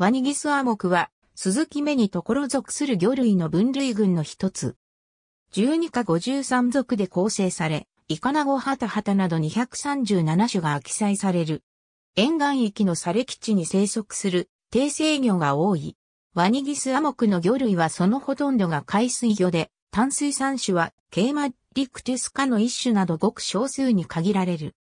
ワニギスアモクは、鈴木目にところ属する魚類の分類群の一つ。12か53属で構成され、イカナゴハタハタなど237種が記載される。沿岸域の砂基地に生息する低生魚が多い。ワニギスアモクの魚類はそのほとんどが海水魚で、淡水産種はケイマリクテスカの一種などごく少数に限られる。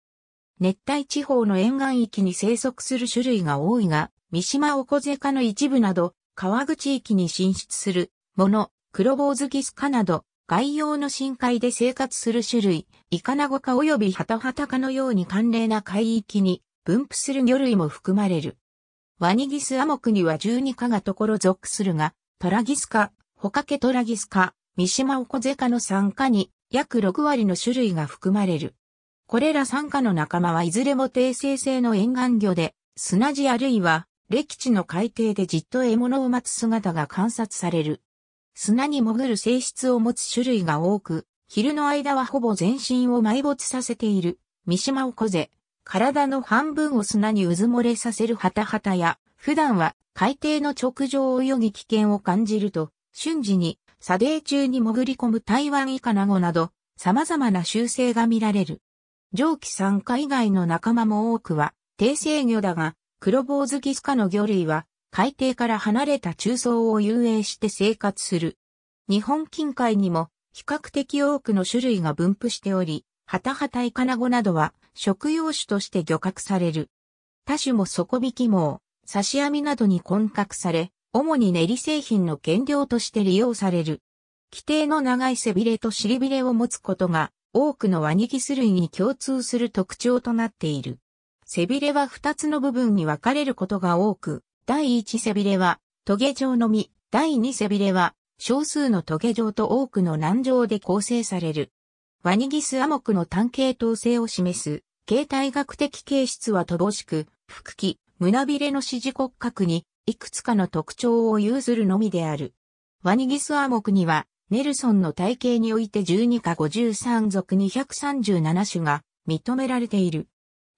熱帯地方の沿岸域に生息する種類が多いが、三島おこぜ科の一部など、川口域に進出する、もの、黒坊主ギス科など、外洋の深海で生活する種類、イカナゴ科及びハタハタ科のように寒冷な海域に分布する魚類も含まれる。ワニギスアモクには12科がところ属するが、トラギス科、ホカケトラギス科、三島オコゼ科の3科に約6割の種類が含まれる。これら3科の仲間はいずれも低生性の沿岸魚で、砂地あるいは歴地の海底でじっと獲物を待つ姿が観察される。砂に潜る性質を持つ種類が多く、昼の間はほぼ全身を埋没させている、三島をこぜ、体の半分を砂にうずもれさせるハタハタや、普段は海底の直上を泳ぎ危険を感じると、瞬時に砂泥中に潜り込む台湾イカナゴなど、様々な習性が見られる。蒸気酸化以外の仲間も多くは、低制魚だが、黒坊主き。スカの魚類は、海底から離れた中層を遊泳して生活する。日本近海にも比較的多くの種類が分布しており、ハタハタイカナゴなどは食用種として漁獲される。多種も底引き網、刺し網などに混獲され、主に練り製品の原料として利用される。規定の長い背びれと尻びれを持つことが多くのワニギス類に共通する特徴となっている。背びれは二つの部分に分かれることが多く、第一背びれは、トゲ状のみ、第二背びれは、少数のトゲ状と多くの軟状で構成される。ワニギスアモクの単系統性を示す、形態学的形質は乏しく、腹器、胸びれの支持骨格に、いくつかの特徴を有するのみである。ワニギスアモクには、ネルソンの体系において12か53属237種が認められている。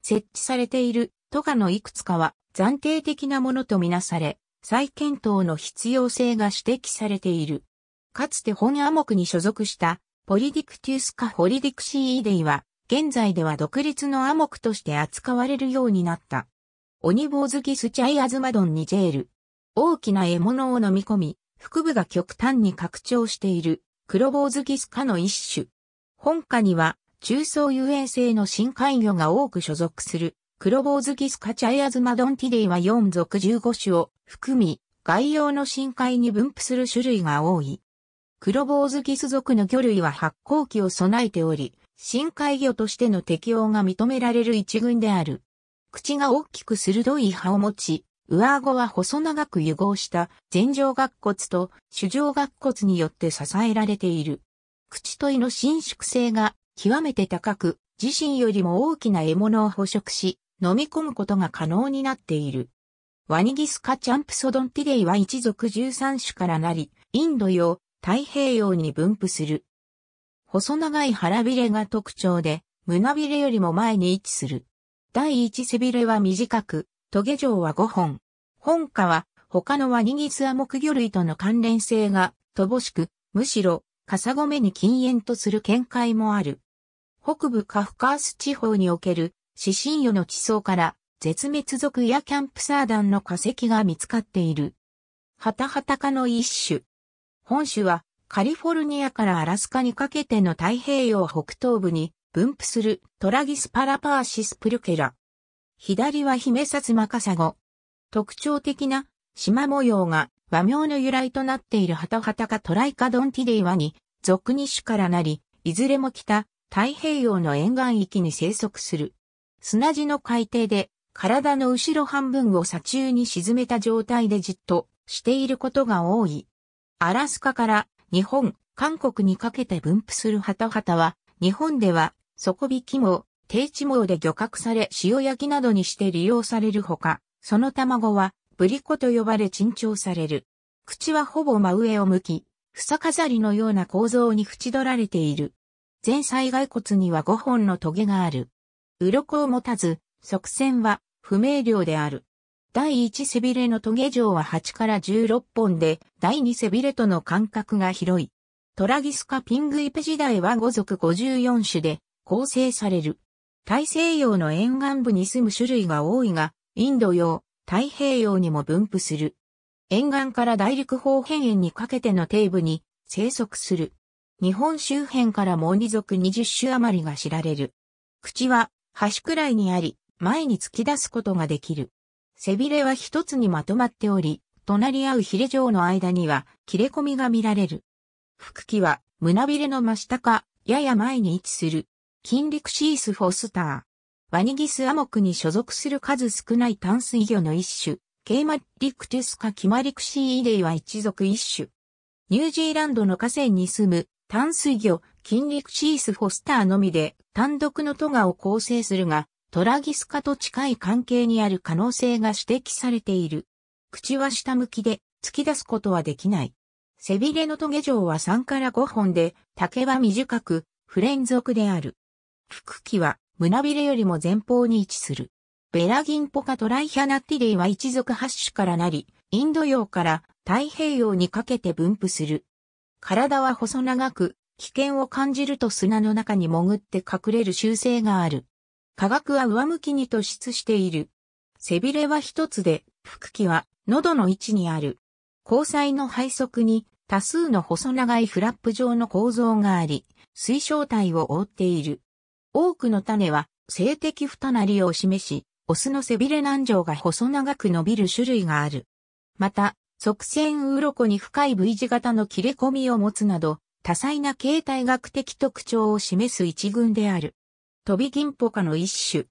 設置されている都下のいくつかは暫定的なものとみなされ、再検討の必要性が指摘されている。かつて本ア目に所属したポリディクティスカホリディクシーイデイは、現在では独立のア目として扱われるようになった。鬼坊好きスチャイアズマドンにジェール。大きな獲物を飲み込み、腹部が極端に拡張している黒坊好きスカの一種。本家には中層遊泳性の深海魚が多く所属する、黒坊主ギスカチャイアズマドンティデイは4属15種を含み、外洋の深海に分布する種類が多い。黒坊主ギス属の魚類は発光器を備えており、深海魚としての適応が認められる一群である。口が大きく鋭い歯を持ち、上顎は細長く融合した前上顎骨と主上顎骨によって支えられている。口と胃の伸縮性が極めて高く、自身よりも大きな獲物を捕食し、飲み込むことが可能になっている。ワニギスカチャンプソドンティデイは一族13種からなり、インド洋、太平洋に分布する。細長い腹びれが特徴で、胸びれよりも前に位置する。第一背びれは短く、トゲ状は5本。本科は他のワニギスア木魚類との関連性が乏しく、むしろ、カサゴ目に禁煙とする見解もある。北部カフカース地方における死神魚の地層から絶滅族やキャンプサーダンの化石が見つかっている。ハタハタ科の一種。本種はカリフォルニアからアラスカにかけての太平洋北東部に分布するトラギスパラパーシスプルケラ。左はヒメサツマカサゴ。特徴的な縞模様が和名の由来となっているハタハタカトライカドンティデイワに、俗2種からなり、いずれも北、太平洋の沿岸域に生息する。砂地の海底で体の後ろ半分を砂中に沈めた状態でじっとしていることが多い。アラスカから日本、韓国にかけて分布するハタハタは、日本では底引き網、低地網で漁獲され塩焼きなどにして利用されるほか、その卵はブリコと呼ばれ珍重される。口はほぼ真上を向き、房飾りのような構造に縁取られている。前災骸骨には5本の棘がある。鱗を持たず、側線は不明瞭である。第1背びれの棘状は8から16本で、第2背びれとの間隔が広い。トラギスカピングイペ時代は5族54種で構成される。大西洋の沿岸部に住む種類が多いが、インド洋、太平洋にも分布する。沿岸から大陸方辺縁にかけての底部に生息する。日本周辺からもニ族20種余りが知られる。口は端くらいにあり、前に突き出すことができる。背びれは一つにまとまっており、隣り合うヒレ状の間には切れ込みが見られる。腹器は胸びれの真下か、やや前に位置する。筋陸シースフォスター。ワニギスアモクに所属する数少ない淡水魚の一種、ケイマリクテスカキマリクシーイデイは一族一種。ニュージーランドの河川に住む淡水魚、金陸シースフォスターのみで単独のトガを構成するが、トラギス化と近い関係にある可能性が指摘されている。口は下向きで突き出すことはできない。背びれのトゲ状は3から5本で、竹は短く、不連続である。腹器は胸びれよりも前方に位置する。ベラギンポカトライヒャナティレイは一族8種からなり、インド洋から太平洋にかけて分布する。体は細長く、危険を感じると砂の中に潜って隠れる習性がある。化学は上向きに突出している。背びれは一つで、腹器は喉の位置にある。交際の背側に多数の細長いフラップ状の構造があり、水晶体を覆っている。多くの種は性的ふたなりを示し、オスの背びれ軟条が細長く伸びる種類がある。また、側線鱗に深い V 字型の切れ込みを持つなど、多彩な形態学的特徴を示す一群である。飛び銀ポカの一種。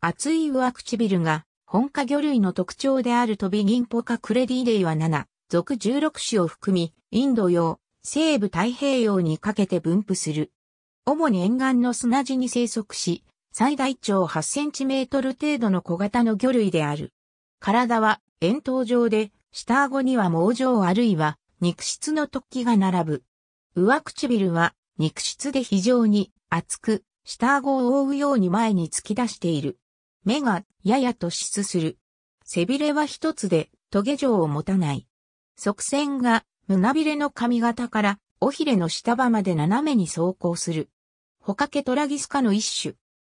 厚い上唇が本科魚類の特徴である飛び銀ポカクレディレイは7、属16種を含み、インド洋、西部太平洋にかけて分布する。主に沿岸の砂地に生息し、最大長8センチメートル程度の小型の魚類である。体は円筒状で下顎には盲状あるいは肉質の突起が並ぶ。上唇は肉質で非常に厚く、下顎を覆うように前に突き出している。目がやや突出する。背びれは一つで棘状を持たない。側線が胸びれの髪型から尾ひれの下場まで斜めに走行する。ホカケトラギス科の一種。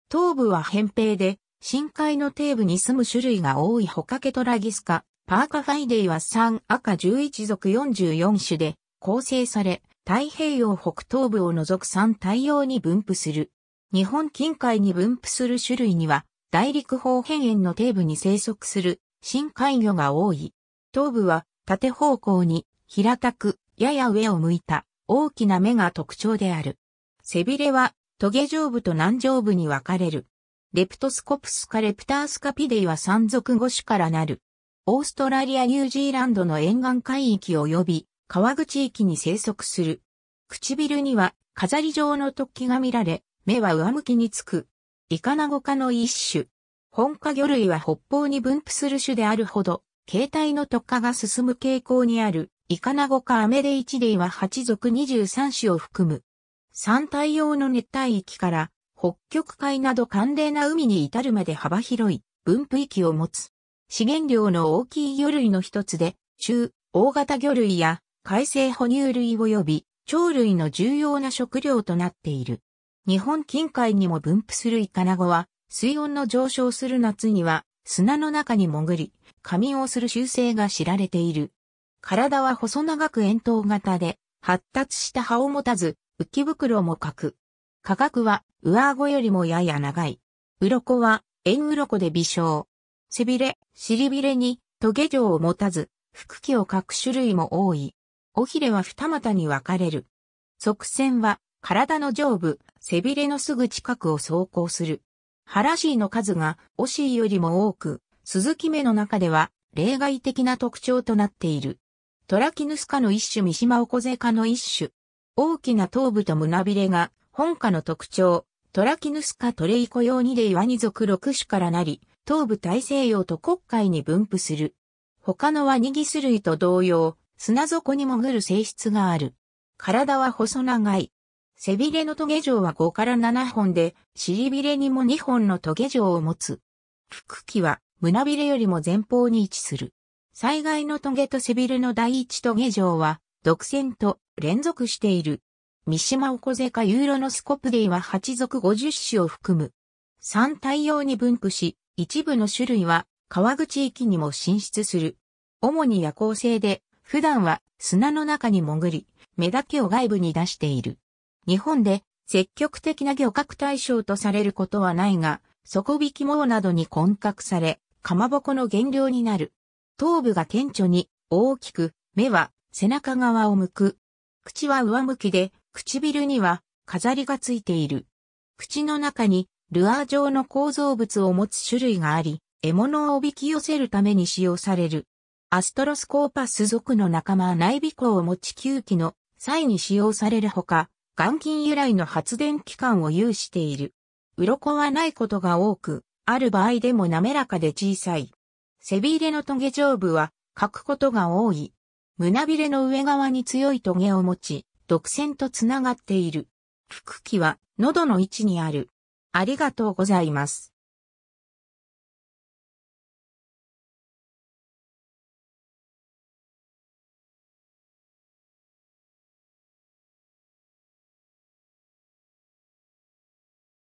頭部は扁平で、深海の底部に住む種類が多いホカケトラギス科。パーカファイデイは3赤11族44種で構成され、太平洋北東部を除く3太陽に分布する。日本近海に分布する種類には、大陸方辺縁の底部に生息する深海魚が多い。東部は縦方向に平たくやや上を向いた大きな目が特徴である。背びれはトゲ上部と南上部に分かれる。レプトスコプスカレプタースカピデイは3属5種からなる。オーストラリア・ニュージーランドの沿岸海域及び川口域に生息する。唇には飾り状の突起が見られ、目は上向きにつく。イカナゴ科の一種。本科魚類は北方に分布する種であるほど、形態の特化が進む傾向にある、イカナゴ科アメデイチデイは8属23種を含む。山体用の熱帯域から北極海など寒冷な海に至るまで幅広い分布域を持つ。資源量の大きい魚類の一つで、中、大型魚類や海生哺乳類及び鳥類の重要な食料となっている。日本近海にも分布するイカナゴは、水温の上昇する夏には砂の中に潜り、仮眠をする習性が知られている。体は細長く円筒型で、発達した葉を持たず、浮き袋も欠く。価格は上顎よりもやや長い。鱗は、円鱗で微小。背びれ、尻びれに、トゲ状を持たず、腹器をく種類も多い。尾ひれは二股に分かれる。側線は、体の上部、背びれのすぐ近くを走行する。ハラシーの数が、オシーよりも多く、鈴木目の中では、例外的な特徴となっている。トラキヌス科の一種三島オコゼ科の一種。大きな頭部と胸びれが、本科の特徴、トラキヌス科トレイコ用にで岩に属6種からなり、東部大西洋と黒海に分布する。他のワニギス類と同様、砂底に潜る性質がある。体は細長い。背びれのトゲ状は5から7本で、尻びれにも2本のトゲ状を持つ。腹器は胸びれよりも前方に位置する。災害のトゲと背びれの第一トゲ状は、独占と連続している。三島オコゼカユーロノスコプディは8属50種を含む。3対応に分布し、一部の種類は川口域にも進出する。主に夜行性で、普段は砂の中に潜り、目だけを外部に出している。日本で積極的な漁獲対象とされることはないが、底引き網などに混獲され、かまぼこの原料になる。頭部が顕著に大きく、目は背中側を向く。口は上向きで、唇には飾りがついている。口の中にルアー状の構造物を持つ種類があり、獲物をおびき寄せるために使用される。アストロスコーパス属の仲間内尾孔を持ち吸気の際に使用されるほか、眼筋由来の発電機関を有している。鱗はないことが多く、ある場合でも滑らかで小さい。背びれの棘上部は欠くことが多い。胸びれの上側に強いトゲを持ち、独占と繋がっている。腹器は喉の位置にある。ありがとうございます。